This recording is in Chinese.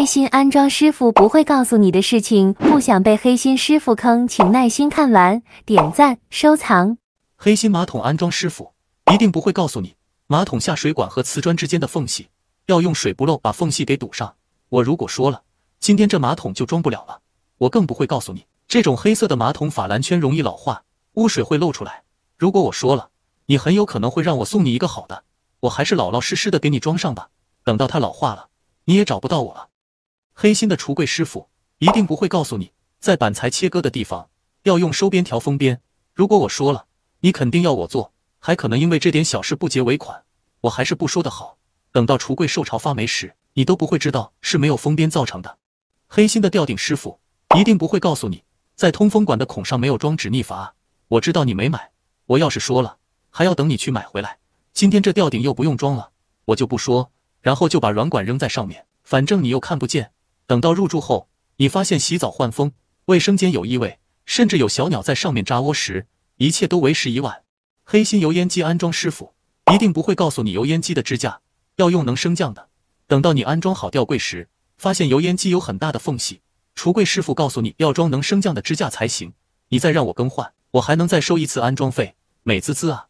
黑心安装师傅不会告诉你的事情，不想被黑心师傅坑，请耐心看完，点赞收藏。黑心马桶安装师傅一定不会告诉你，马桶下水管和瓷砖之间的缝隙要用水不漏把缝隙给堵上。我如果说了，今天这马桶就装不了了。我更不会告诉你，这种黑色的马桶法兰圈容易老化，污水会漏出来。如果我说了，你很有可能会让我送你一个好的，我还是老老实实的给你装上吧。等到它老化了，你也找不到我了。黑心的橱柜师傅一定不会告诉你，在板材切割的地方要用收边条封边。如果我说了，你肯定要我做，还可能因为这点小事不结尾款。我还是不说的好。等到橱柜受潮发霉时，你都不会知道是没有封边造成的。黑心的吊顶师傅一定不会告诉你，在通风管的孔上没有装止逆阀。我知道你没买，我要是说了，还要等你去买回来。今天这吊顶又不用装了，我就不说，然后就把软管扔在上面，反正你又看不见。等到入住后，你发现洗澡换风、卫生间有异味，甚至有小鸟在上面扎窝时，一切都为时已晚。黑心油烟机安装师傅一定不会告诉你，油烟机的支架要用能升降的。等到你安装好吊柜时，发现油烟机有很大的缝隙，橱柜师傅告诉你要装能升降的支架才行，你再让我更换，我还能再收一次安装费，美滋滋啊！